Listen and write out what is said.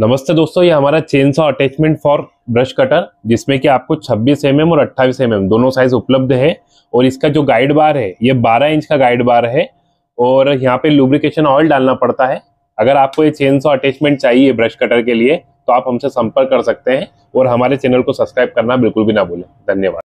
नमस्ते दोस्तों ये हमारा chainsaw attachment for brush cutter जिसमें कि आपको 26 एम mm और 28 एम mm दोनों साइज उपलब्ध है और इसका जो गाइड बार है ये 12 इंच का गाइड बार है और यहाँ पे लुब्रिकेशन ऑयल डालना पड़ता है अगर आपको ये चेन सॉ अटैचमेंट चाहिए ब्रश कटर के लिए तो आप हमसे संपर्क कर सकते हैं और हमारे चैनल को सब्सक्राइब करना बिल्कुल भी ना भूलें धन्यवाद